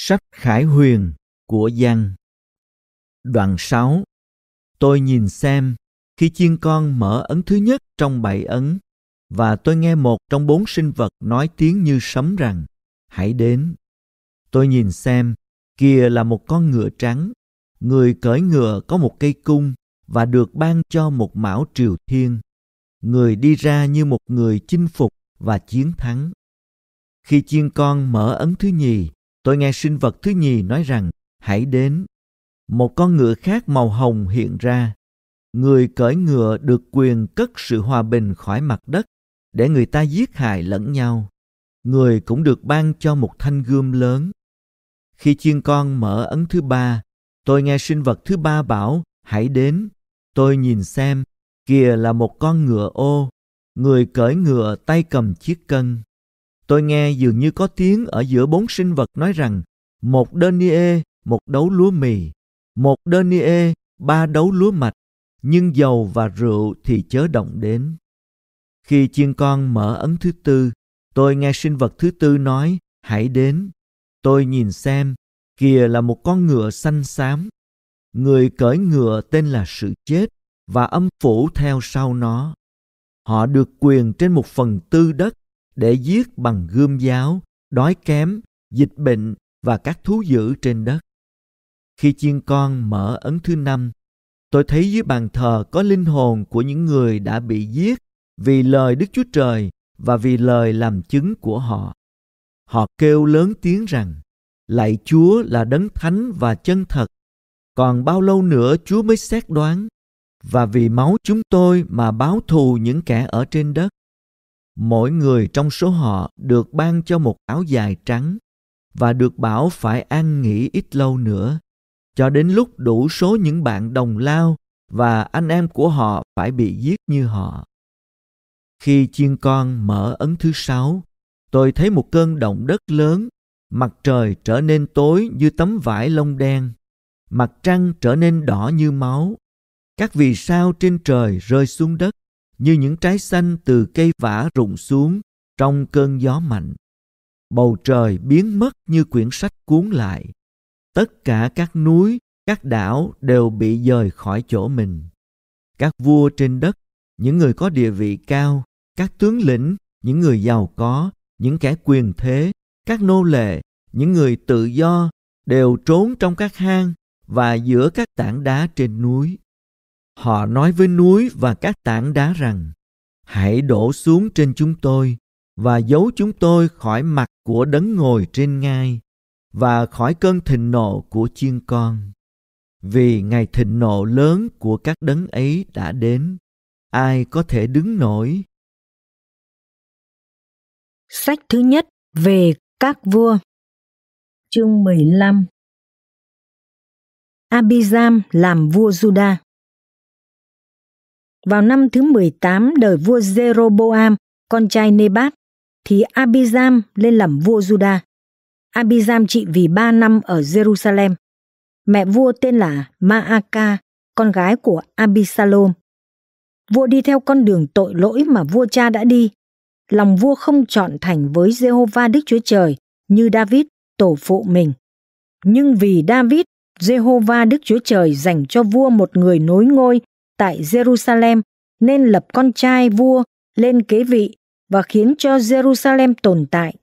Sách Khải Huyền của Giang. Đoạn 6 Tôi nhìn xem, khi chiên con mở ấn thứ nhất trong bảy ấn, và tôi nghe một trong bốn sinh vật nói tiếng như sấm rằng, hãy đến. Tôi nhìn xem, kia là một con ngựa trắng, người cởi ngựa có một cây cung và được ban cho một mão triều thiên. Người đi ra như một người chinh phục và chiến thắng. Khi chiên con mở ấn thứ nhì, Tôi nghe sinh vật thứ nhì nói rằng, hãy đến. Một con ngựa khác màu hồng hiện ra. Người cởi ngựa được quyền cất sự hòa bình khỏi mặt đất để người ta giết hại lẫn nhau. Người cũng được ban cho một thanh gươm lớn. Khi chiên con mở ấn thứ ba, tôi nghe sinh vật thứ ba bảo, hãy đến. Tôi nhìn xem, kìa là một con ngựa ô, người cởi ngựa tay cầm chiếc cân. Tôi nghe dường như có tiếng ở giữa bốn sinh vật nói rằng một denier, một đấu lúa mì, một denier, ba đấu lúa mạch, nhưng dầu và rượu thì chớ động đến. Khi chiên con mở ấn thứ tư, tôi nghe sinh vật thứ tư nói, hãy đến. Tôi nhìn xem, kìa là một con ngựa xanh xám. Người cởi ngựa tên là sự chết và âm phủ theo sau nó. Họ được quyền trên một phần tư đất để giết bằng gươm giáo, đói kém, dịch bệnh và các thú dữ trên đất. Khi chiên con mở ấn thứ năm, tôi thấy dưới bàn thờ có linh hồn của những người đã bị giết vì lời Đức Chúa Trời và vì lời làm chứng của họ. Họ kêu lớn tiếng rằng, Lạy Chúa là đấng thánh và chân thật, còn bao lâu nữa Chúa mới xét đoán, và vì máu chúng tôi mà báo thù những kẻ ở trên đất mỗi người trong số họ được ban cho một áo dài trắng và được bảo phải an nghỉ ít lâu nữa cho đến lúc đủ số những bạn đồng lao và anh em của họ phải bị giết như họ khi chiên con mở ấn thứ sáu tôi thấy một cơn động đất lớn mặt trời trở nên tối như tấm vải lông đen mặt trăng trở nên đỏ như máu các vì sao trên trời rơi xuống đất như những trái xanh từ cây vả rụng xuống trong cơn gió mạnh. Bầu trời biến mất như quyển sách cuốn lại. Tất cả các núi, các đảo đều bị dời khỏi chỗ mình. Các vua trên đất, những người có địa vị cao, các tướng lĩnh, những người giàu có, những kẻ quyền thế, các nô lệ, những người tự do đều trốn trong các hang và giữa các tảng đá trên núi. Họ nói với núi và các tảng đá rằng, hãy đổ xuống trên chúng tôi và giấu chúng tôi khỏi mặt của đấng ngồi trên ngai và khỏi cơn thịnh nộ của chiên con. Vì ngày thịnh nộ lớn của các đấng ấy đã đến, ai có thể đứng nổi? Sách thứ nhất về các vua Chương 15 Abizam làm vua Juda vào năm thứ 18 đời vua Jeroboam, con trai Nebat, thì Abijam lên làm vua Juda. Abijam trị vì 3 năm ở Jerusalem. Mẹ vua tên là Maaka, con gái của Abisalom. Vua đi theo con đường tội lỗi mà vua cha đã đi. Lòng vua không chọn thành với Jehovah Đức Chúa Trời như David, tổ phụ mình. Nhưng vì David, Jehovah Đức Chúa Trời dành cho vua một người nối ngôi tại Jerusalem nên lập con trai vua lên kế vị và khiến cho Jerusalem tồn tại.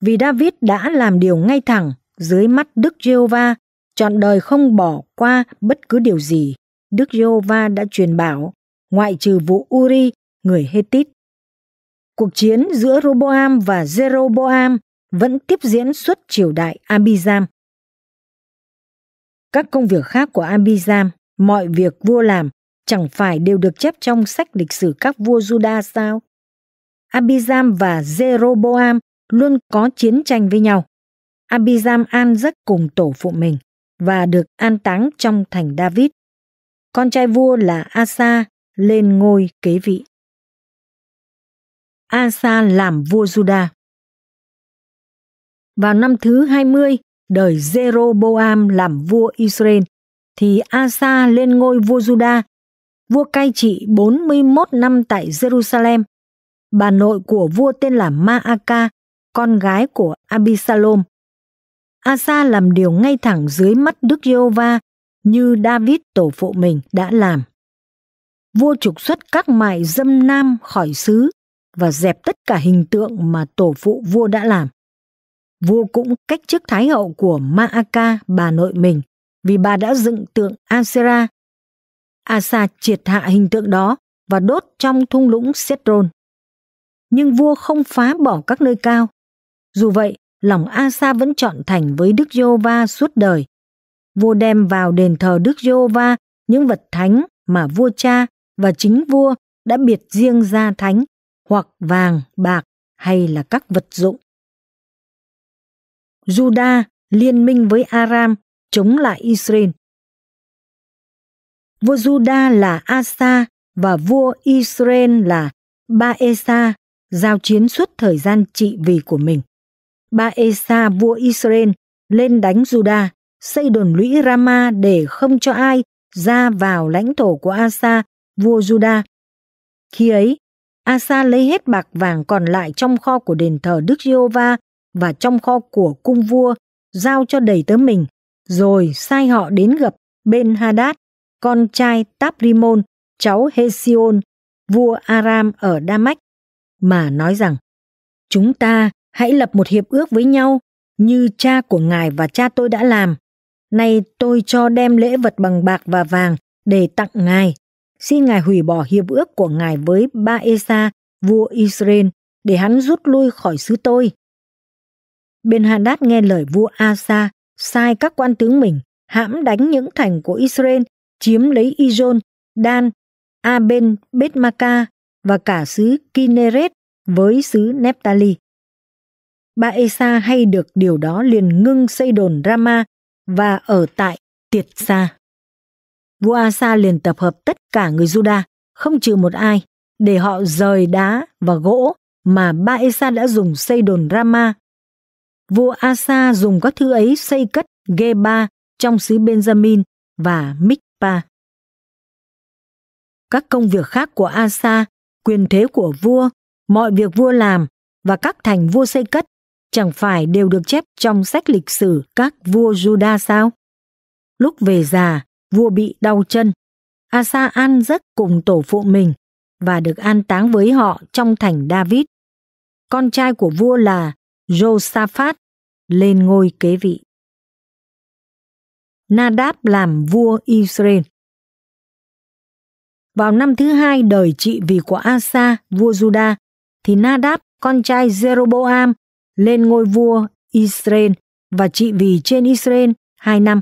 Vì David đã làm điều ngay thẳng dưới mắt Đức Giê-hô-va, chọn đời không bỏ qua bất cứ điều gì. Đức Giê-hô-va đã truyền bảo, ngoại trừ vụ Uri, người Hê-tít Cuộc chiến giữa Roboam và Jeroboam vẫn tiếp diễn suốt triều đại Abijam. Các công việc khác của Abijam, mọi việc vua làm chẳng phải đều được chép trong sách lịch sử các vua Juda sao? Abizam và Jeroboam luôn có chiến tranh với nhau. Abizam an giấc cùng tổ phụ mình và được an táng trong thành David. Con trai vua là Asa lên ngôi kế vị. Asa làm vua Juda. Vào năm thứ 20, đời Jeroboam làm vua Israel, thì Asa lên ngôi vua Judah vua cai trị 41 năm tại Jerusalem. Bà nội của vua tên là Maaka, con gái của Abisalom. Asa làm điều ngay thẳng dưới mắt Đức Giê-hô-va như David tổ phụ mình đã làm. Vua trục xuất các mại dâm nam khỏi xứ và dẹp tất cả hình tượng mà tổ phụ vua đã làm. Vua cũng cách chức thái hậu của Maaka, bà nội mình, vì bà đã dựng tượng Asera Asa triệt hạ hình tượng đó và đốt trong thung lũng Sedron. Nhưng vua không phá bỏ các nơi cao. Dù vậy, lòng Asa vẫn chọn thành với Đức Giô-va suốt đời. Vua đem vào đền thờ Đức Giô-va những vật thánh mà vua cha và chính vua đã biệt riêng ra thánh hoặc vàng, bạc hay là các vật dụng. Juda liên minh với Aram chống lại Israel vua Juda là Asa và vua Israel là Baesa giao chiến suốt thời gian trị vì của mình. Baesa vua Israel lên đánh Juda, xây đồn lũy Rama để không cho ai ra vào lãnh thổ của Asa, vua Juda. Khi ấy, Asa lấy hết bạc vàng còn lại trong kho của đền thờ Đức Giê-hô-va và trong kho của cung vua giao cho đầy tớ mình, rồi sai họ đến gặp Ben Hadad con trai Taprimon, cháu Hesion, vua Aram ở đa mà nói rằng Chúng ta hãy lập một hiệp ước với nhau như cha của ngài và cha tôi đã làm. Nay tôi cho đem lễ vật bằng bạc và vàng để tặng ngài. Xin ngài hủy bỏ hiệp ước của ngài với Ba Esa, vua Israel, để hắn rút lui khỏi xứ tôi. Bên Hadad nghe lời vua Asa sai các quan tướng mình hãm đánh những thành của Israel chiếm lấy Ijon, Dan, Aben, Betmaka và cả xứ Kineret với xứ Neptali. Ba Esa hay được điều đó liền ngưng xây đồn Rama và ở tại Tiệt Sa. Vua Asa liền tập hợp tất cả người Juda, không trừ một ai, để họ rời đá và gỗ mà Ba Esa đã dùng xây đồn Rama. Vua Asa dùng các thứ ấy xây cất Geba trong xứ Benjamin và Mích Joppa. Các công việc khác của Asa, quyền thế của vua, mọi việc vua làm và các thành vua xây cất chẳng phải đều được chép trong sách lịch sử các vua Juda sao? Lúc về già, vua bị đau chân. Asa an giấc cùng tổ phụ mình và được an táng với họ trong thành David. Con trai của vua là Josaphat lên ngôi kế vị. Nadab làm vua Israel. Vào năm thứ hai đời trị vì của Asa, vua Juda, thì Nadab, con trai Jeroboam, lên ngôi vua Israel và trị vì trên Israel hai năm.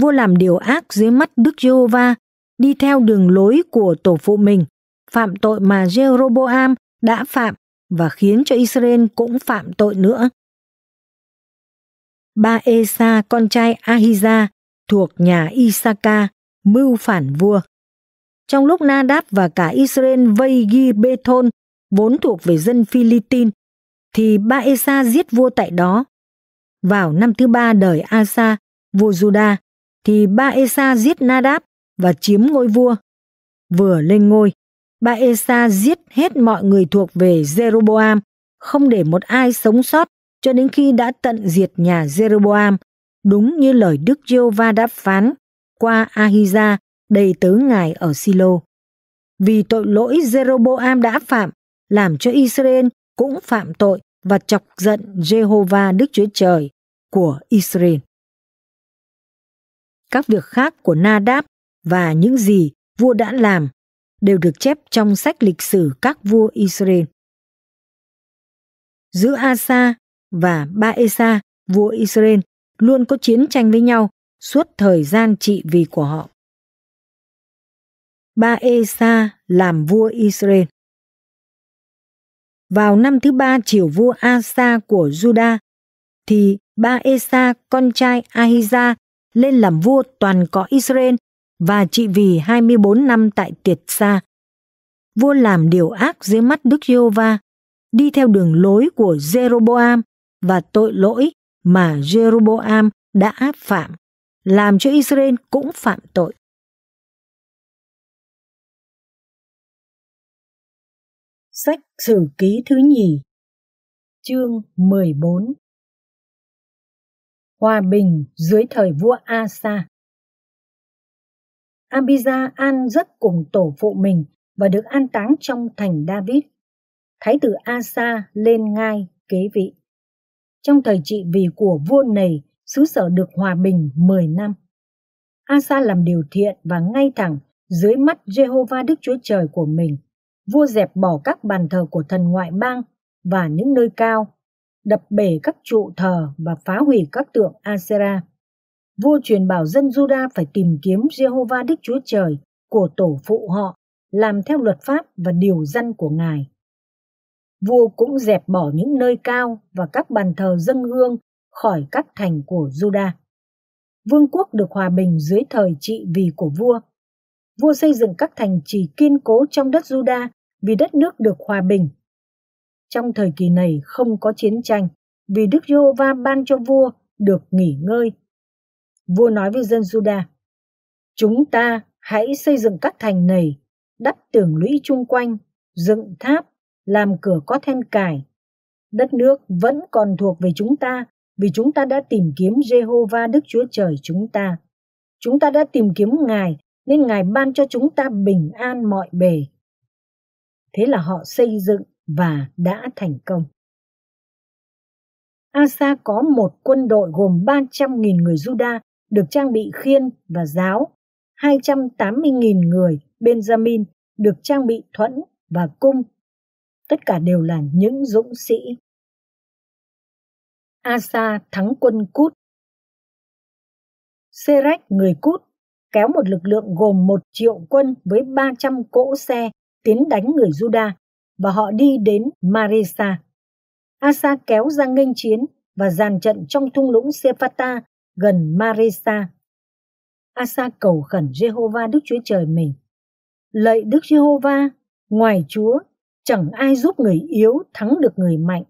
Vua làm điều ác dưới mắt Đức Giê-hô-va, đi theo đường lối của tổ phụ mình, phạm tội mà Jeroboam đã phạm và khiến cho Israel cũng phạm tội nữa ba Esa con trai Ahiza, thuộc nhà Isaka mưu phản vua. Trong lúc Nadab và cả Israel vây ghi bê thôn vốn thuộc về dân Philippines thì ba Esa giết vua tại đó. Vào năm thứ ba đời Asa, vua Juda, thì ba Esa giết Nadab và chiếm ngôi vua. Vừa lên ngôi, ba Esa giết hết mọi người thuộc về Jeroboam, không để một ai sống sót cho đến khi đã tận diệt nhà Jeroboam, đúng như lời Đức Giê-hô-va đã phán qua Ahiza đầy tớ ngài ở Silo. Vì tội lỗi Jeroboam đã phạm, làm cho Israel cũng phạm tội và chọc giận Jehovah Đức Chúa Trời của Israel. Các việc khác của Nadab và những gì vua đã làm đều được chép trong sách lịch sử các vua Israel. Giữa Asa và Ba Esa, vua Israel, luôn có chiến tranh với nhau suốt thời gian trị vì của họ. Ba Esa làm vua Israel. Vào năm thứ ba triều vua Asa của Juda, thì Ba Esa con trai Ahiza lên làm vua toàn cõi Israel và trị vì 24 năm tại Tiệt Sa. Vua làm điều ác dưới mắt Đức Giê-hô-va, đi theo đường lối của Jeroboam và tội lỗi mà Jeroboam đã phạm, làm cho Israel cũng phạm tội. Sách Sử ký thứ nhì, chương 14 Hòa bình dưới thời vua Asa Abijah an rất cùng tổ phụ mình và được an táng trong thành David. Thái tử Asa lên ngai kế vị trong thời trị vì của vua này, xứ sở được hòa bình 10 năm. Asa làm điều thiện và ngay thẳng dưới mắt Jehovah Đức Chúa Trời của mình. Vua dẹp bỏ các bàn thờ của thần ngoại bang và những nơi cao, đập bể các trụ thờ và phá hủy các tượng Asera. Vua truyền bảo dân Juda phải tìm kiếm Jehovah Đức Chúa Trời của tổ phụ họ, làm theo luật pháp và điều dân của Ngài vua cũng dẹp bỏ những nơi cao và các bàn thờ dân hương khỏi các thành của Juda. Vương quốc được hòa bình dưới thời trị vì của vua. Vua xây dựng các thành trì kiên cố trong đất Juda vì đất nước được hòa bình. Trong thời kỳ này không có chiến tranh vì Đức Giê-hô-va ban cho vua được nghỉ ngơi. Vua nói với dân Juda: "Chúng ta hãy xây dựng các thành này, đắp tường lũy chung quanh, dựng tháp làm cửa có then cài. Đất nước vẫn còn thuộc về chúng ta vì chúng ta đã tìm kiếm Jehovah Đức Chúa Trời chúng ta. Chúng ta đã tìm kiếm Ngài nên Ngài ban cho chúng ta bình an mọi bề. Thế là họ xây dựng và đã thành công. Asa có một quân đội gồm 300.000 người Juda được trang bị khiên và giáo, 280.000 người Benjamin được trang bị thuẫn và cung tất cả đều là những dũng sĩ. Asa thắng quân Cút Serach người Cút kéo một lực lượng gồm một triệu quân với 300 cỗ xe tiến đánh người Juda và họ đi đến Marisa. Asa kéo ra nghênh chiến và dàn trận trong thung lũng Sephata gần Marisa. Asa cầu khẩn Jehovah Đức Chúa Trời mình. Lạy Đức Jehovah, ngoài Chúa chẳng ai giúp người yếu thắng được người mạnh.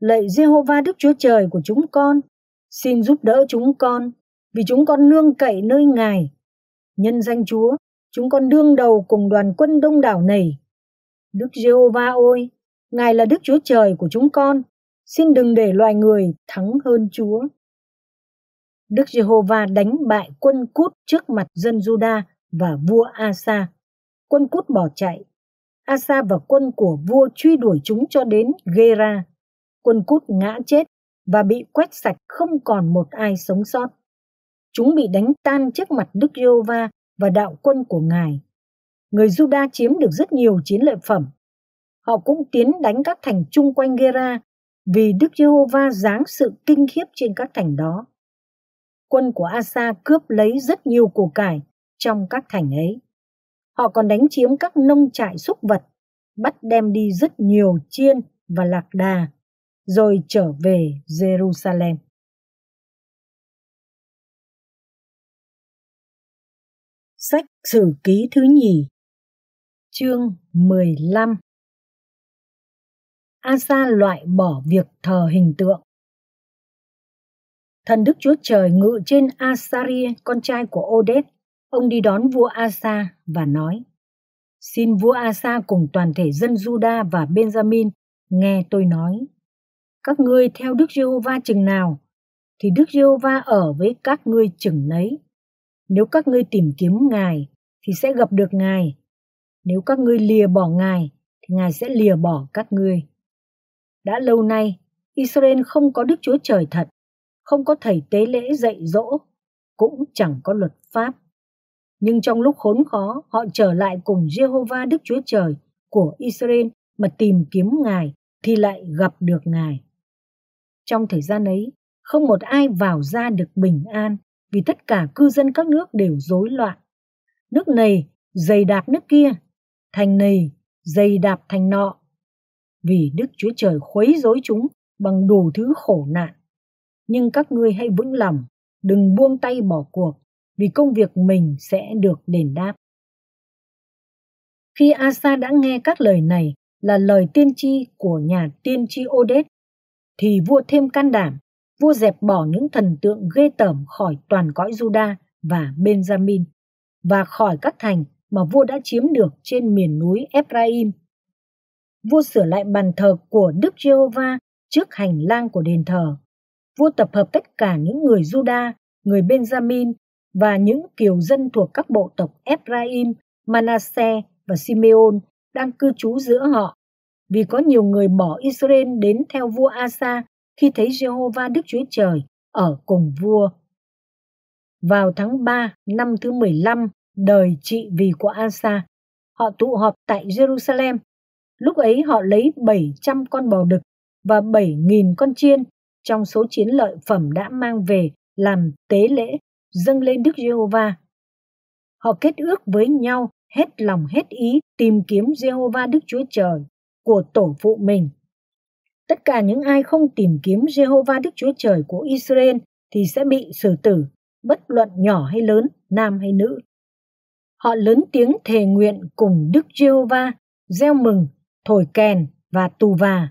Lạy Jehovah Đức Chúa Trời của chúng con, xin giúp đỡ chúng con, vì chúng con nương cậy nơi Ngài. Nhân danh Chúa, chúng con đương đầu cùng đoàn quân đông đảo này. Đức Jehovah ôi, Ngài là Đức Chúa Trời của chúng con, xin đừng để loài người thắng hơn Chúa. Đức giê đánh bại quân Cút trước mặt dân Judah và vua Asa. Quân Cút bỏ chạy, Asa và quân của vua truy đuổi chúng cho đến Gera. Quân Cút ngã chết và bị quét sạch không còn một ai sống sót. Chúng bị đánh tan trước mặt Đức Giê-hô-va và đạo quân của Ngài. Người Juda chiếm được rất nhiều chiến lợi phẩm. Họ cũng tiến đánh các thành chung quanh Gera vì Đức Giê-hô-va giáng sự kinh khiếp trên các thành đó. Quân của Asa cướp lấy rất nhiều của cải trong các thành ấy. Họ còn đánh chiếm các nông trại súc vật, bắt đem đi rất nhiều chiên và lạc đà, rồi trở về Jerusalem. Sách Sử Ký thứ nhì Chương 15 Asa loại bỏ việc thờ hình tượng Thần Đức Chúa Trời ngự trên Asaria, con trai của Odet, Ông đi đón vua Asa và nói, Xin vua Asa cùng toàn thể dân Juda và Benjamin nghe tôi nói. Các ngươi theo Đức Giê-hô-va chừng nào, thì Đức Giê-hô-va ở với các ngươi chừng nấy. Nếu các ngươi tìm kiếm Ngài, thì sẽ gặp được Ngài. Nếu các ngươi lìa bỏ Ngài, thì Ngài sẽ lìa bỏ các ngươi. Đã lâu nay, Israel không có Đức Chúa Trời thật, không có thầy tế lễ dạy dỗ, cũng chẳng có luật pháp. Nhưng trong lúc khốn khó, họ trở lại cùng Jehovah Đức Chúa Trời của Israel mà tìm kiếm Ngài thì lại gặp được Ngài. Trong thời gian ấy, không một ai vào ra được bình an vì tất cả cư dân các nước đều rối loạn. Nước này dày đạp nước kia, thành này dày đạp thành nọ. Vì Đức Chúa Trời khuấy rối chúng bằng đủ thứ khổ nạn. Nhưng các ngươi hãy vững lòng, đừng buông tay bỏ cuộc, vì công việc mình sẽ được đền đáp. Khi Asa đã nghe các lời này là lời tiên tri của nhà tiên tri Odet, thì vua thêm can đảm, vua dẹp bỏ những thần tượng ghê tởm khỏi toàn cõi Juda và Benjamin và khỏi các thành mà vua đã chiếm được trên miền núi Ephraim. Vua sửa lại bàn thờ của Đức Giê-hô-va trước hành lang của đền thờ. Vua tập hợp tất cả những người Juda, người Benjamin và những kiều dân thuộc các bộ tộc Ephraim, Manasseh và Simeon đang cư trú giữa họ. Vì có nhiều người bỏ Israel đến theo vua Asa khi thấy Jehovah Đức Chúa Trời ở cùng vua. Vào tháng 3 năm thứ 15 đời trị vì của Asa, họ tụ họp tại Jerusalem. Lúc ấy họ lấy 700 con bò đực và 7.000 con chiên trong số chiến lợi phẩm đã mang về làm tế lễ dâng lên Đức Giê-hô-va. Họ kết ước với nhau hết lòng hết ý tìm kiếm Giê-hô-va Đức Chúa Trời của tổ phụ mình. Tất cả những ai không tìm kiếm Giê-hô-va Đức Chúa Trời của Israel thì sẽ bị xử tử, bất luận nhỏ hay lớn, nam hay nữ. Họ lớn tiếng thề nguyện cùng Đức Giê-hô-va, gieo mừng, thổi kèn và tù và.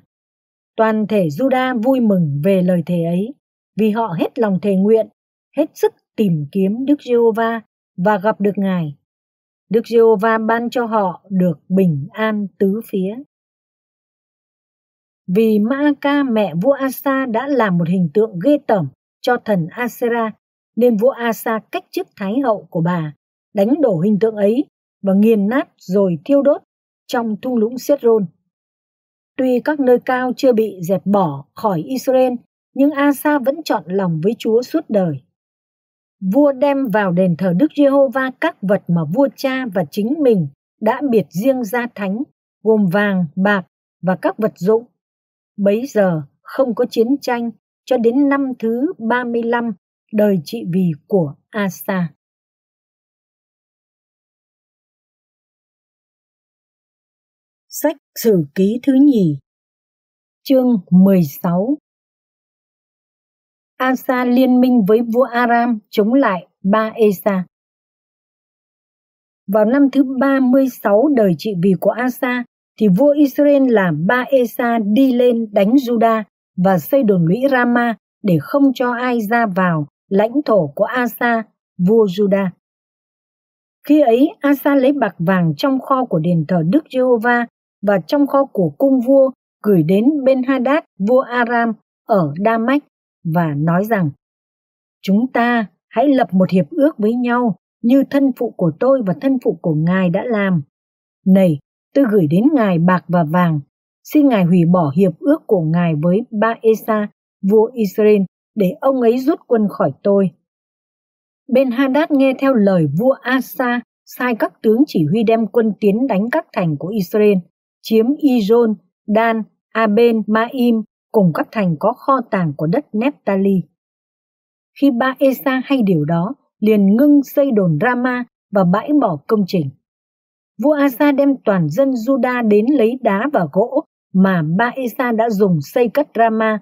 Toàn thể Juda vui mừng về lời thề ấy, vì họ hết lòng thề nguyện, hết sức tìm kiếm Đức Giê-hô-va và gặp được Ngài. Đức Giê-hô-va ban cho họ được bình an tứ phía. Vì Ma-ca mẹ vua Asa đã làm một hình tượng ghê tởm cho thần Asera nên vua Asa cách chức thái hậu của bà, đánh đổ hình tượng ấy và nghiền nát rồi thiêu đốt trong thung lũng Sethron. Tuy các nơi cao chưa bị dẹp bỏ khỏi Israel, nhưng Asa vẫn chọn lòng với Chúa suốt đời vua đem vào đền thờ Đức Giê-hô-va các vật mà vua cha và chính mình đã biệt riêng ra thánh, gồm vàng, bạc và các vật dụng. Bấy giờ không có chiến tranh cho đến năm thứ 35 đời trị vì của Asa. Sách Sử Ký thứ nhì Chương 16 Asa liên minh với vua Aram chống lại Ba Esa. Vào năm thứ 36 đời trị vì của Asa, thì vua Israel là Ba Esa đi lên đánh Juda và xây đồn lũy Rama để không cho ai ra vào lãnh thổ của Asa, vua Juda. Khi ấy, Asa lấy bạc vàng trong kho của đền thờ Đức Giê-hô-va và trong kho của cung vua gửi đến Ben Hadad, vua Aram ở Đa Mách và nói rằng chúng ta hãy lập một hiệp ước với nhau như thân phụ của tôi và thân phụ của ngài đã làm này tôi gửi đến ngài bạc và vàng xin ngài hủy bỏ hiệp ước của ngài với ba esa vua israel để ông ấy rút quân khỏi tôi bên hadad nghe theo lời vua asa sai các tướng chỉ huy đem quân tiến đánh các thành của israel chiếm ijon dan aben maim cùng các thành có kho tàng của đất Nephtali. Khi ba Esa hay điều đó, liền ngưng xây đồn Rama và bãi bỏ công trình. Vua Asa đem toàn dân Juda đến lấy đá và gỗ mà ba Esa đã dùng xây cất Rama.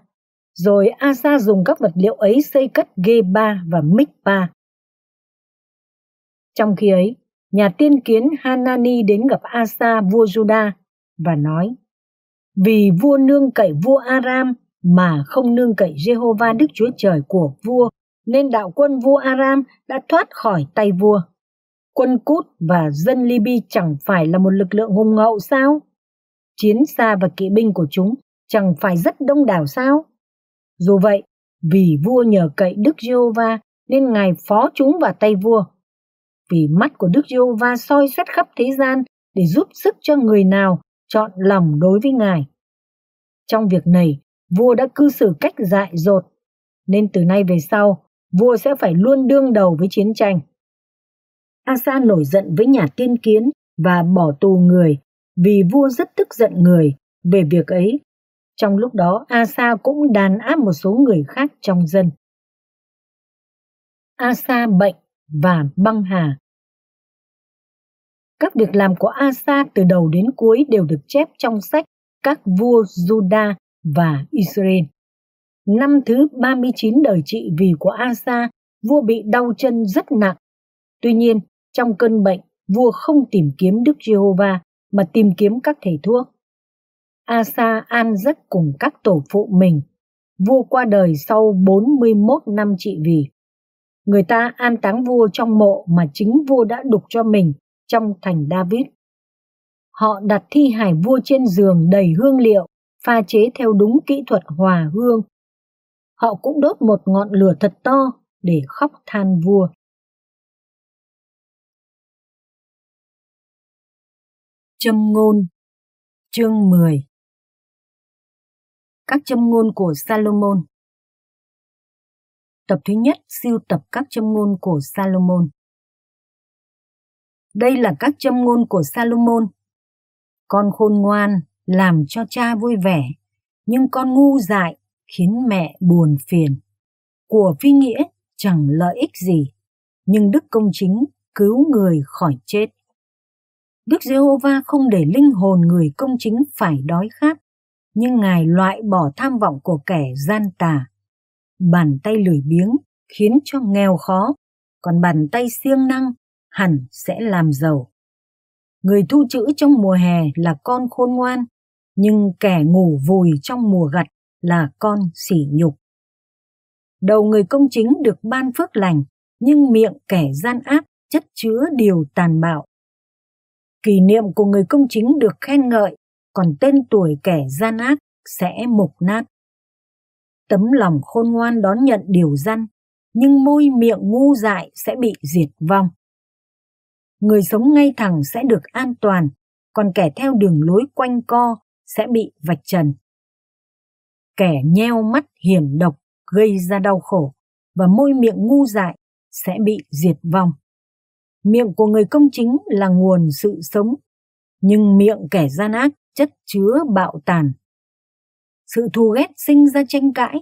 Rồi Asa dùng các vật liệu ấy xây cất Geba và Mikpa. Trong khi ấy, nhà tiên kiến Hanani đến gặp Asa vua Juda và nói vì vua nương cậy vua Aram mà không nương cậy Jehovah Đức Chúa Trời của vua, nên đạo quân vua Aram đã thoát khỏi tay vua. Quân Cút và dân Liby chẳng phải là một lực lượng hùng hậu sao? Chiến xa và kỵ binh của chúng chẳng phải rất đông đảo sao? Dù vậy, vì vua nhờ cậy Đức Jehovah nên ngài phó chúng vào tay vua. Vì mắt của Đức Jehovah soi xét khắp thế gian để giúp sức cho người nào chọn lòng đối với ngài. Trong việc này, vua đã cư xử cách dại dột, nên từ nay về sau, vua sẽ phải luôn đương đầu với chiến tranh. Asa nổi giận với nhà tiên kiến và bỏ tù người vì vua rất tức giận người về việc ấy. Trong lúc đó, Asa cũng đàn áp một số người khác trong dân. Asa bệnh và băng hà các việc làm của Asa từ đầu đến cuối đều được chép trong sách các vua Juda và Israel. Năm thứ 39 đời trị vì của Asa, vua bị đau chân rất nặng. Tuy nhiên, trong cơn bệnh, vua không tìm kiếm Đức Giê-hô-va mà tìm kiếm các thầy thuốc. Asa an giấc cùng các tổ phụ mình. Vua qua đời sau 41 năm trị vì. Người ta an táng vua trong mộ mà chính vua đã đục cho mình trong thành David. Họ đặt thi hài vua trên giường đầy hương liệu, pha chế theo đúng kỹ thuật hòa hương. Họ cũng đốt một ngọn lửa thật to để khóc than vua. Châm ngôn Chương 10 Các châm ngôn của Salomon Tập thứ nhất siêu tập các châm ngôn của Salomon đây là các châm ngôn của Salomon. Con khôn ngoan làm cho cha vui vẻ, nhưng con ngu dại khiến mẹ buồn phiền. Của phi nghĩa chẳng lợi ích gì, nhưng đức công chính cứu người khỏi chết. Đức Giê-hô-va không để linh hồn người công chính phải đói khát, nhưng Ngài loại bỏ tham vọng của kẻ gian tà. Bàn tay lười biếng khiến cho nghèo khó, còn bàn tay siêng năng hẳn sẽ làm giàu. Người thu chữ trong mùa hè là con khôn ngoan, nhưng kẻ ngủ vùi trong mùa gặt là con sỉ nhục. Đầu người công chính được ban phước lành, nhưng miệng kẻ gian ác chất chứa điều tàn bạo. Kỷ niệm của người công chính được khen ngợi, còn tên tuổi kẻ gian ác sẽ mục nát. Tấm lòng khôn ngoan đón nhận điều dân, nhưng môi miệng ngu dại sẽ bị diệt vong người sống ngay thẳng sẽ được an toàn, còn kẻ theo đường lối quanh co sẽ bị vạch trần. Kẻ nheo mắt hiểm độc gây ra đau khổ và môi miệng ngu dại sẽ bị diệt vong. Miệng của người công chính là nguồn sự sống, nhưng miệng kẻ gian ác chất chứa bạo tàn. Sự thù ghét sinh ra tranh cãi,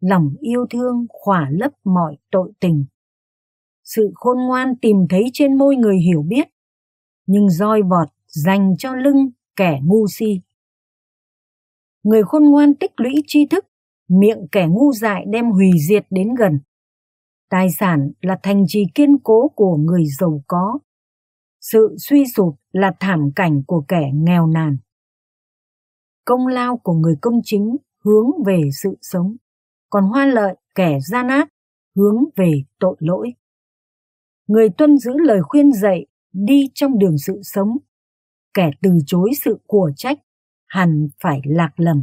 lòng yêu thương khỏa lấp mọi tội tình sự khôn ngoan tìm thấy trên môi người hiểu biết nhưng roi vọt dành cho lưng kẻ ngu si người khôn ngoan tích lũy tri thức miệng kẻ ngu dại đem hủy diệt đến gần tài sản là thành trì kiên cố của người giàu có sự suy sụp là thảm cảnh của kẻ nghèo nàn công lao của người công chính hướng về sự sống còn hoa lợi kẻ gian ác hướng về tội lỗi người tuân giữ lời khuyên dạy đi trong đường sự sống kẻ từ chối sự của trách hẳn phải lạc lầm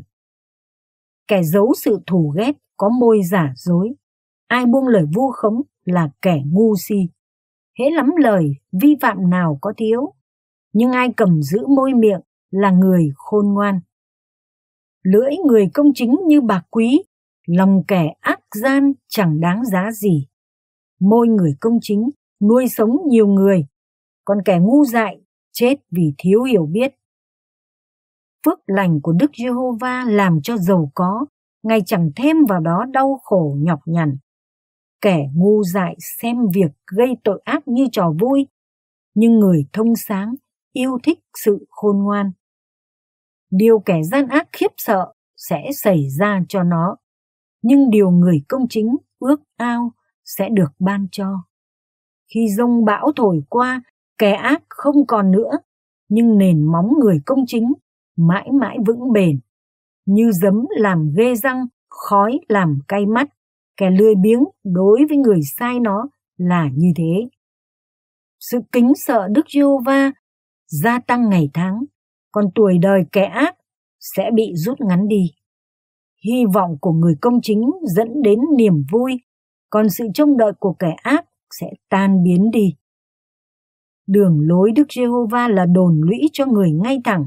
kẻ giấu sự thù ghét có môi giả dối ai buông lời vu khống là kẻ ngu si hễ lắm lời vi phạm nào có thiếu nhưng ai cầm giữ môi miệng là người khôn ngoan lưỡi người công chính như bạc quý lòng kẻ ác gian chẳng đáng giá gì môi người công chính nuôi sống nhiều người, còn kẻ ngu dại chết vì thiếu hiểu biết. Phước lành của Đức Giê-hô-va làm cho giàu có, ngay chẳng thêm vào đó đau khổ nhọc nhằn. Kẻ ngu dại xem việc gây tội ác như trò vui, nhưng người thông sáng yêu thích sự khôn ngoan. Điều kẻ gian ác khiếp sợ sẽ xảy ra cho nó, nhưng điều người công chính ước ao sẽ được ban cho. Khi rông bão thổi qua, kẻ ác không còn nữa, nhưng nền móng người công chính mãi mãi vững bền. Như giấm làm ghê răng, khói làm cay mắt, kẻ lười biếng đối với người sai nó là như thế. Sự kính sợ Đức Giê-hô-va gia tăng ngày tháng, còn tuổi đời kẻ ác sẽ bị rút ngắn đi. Hy vọng của người công chính dẫn đến niềm vui, còn sự trông đợi của kẻ ác sẽ tan biến đi. Đường lối Đức Giê-hô-va là đồn lũy cho người ngay thẳng,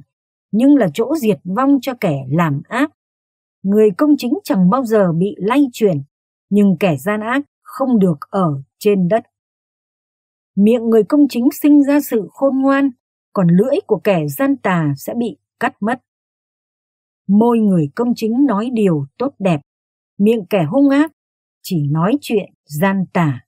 nhưng là chỗ diệt vong cho kẻ làm ác. Người công chính chẳng bao giờ bị lay chuyển, nhưng kẻ gian ác không được ở trên đất. Miệng người công chính sinh ra sự khôn ngoan, còn lưỡi của kẻ gian tà sẽ bị cắt mất. Môi người công chính nói điều tốt đẹp, miệng kẻ hung ác chỉ nói chuyện gian tà.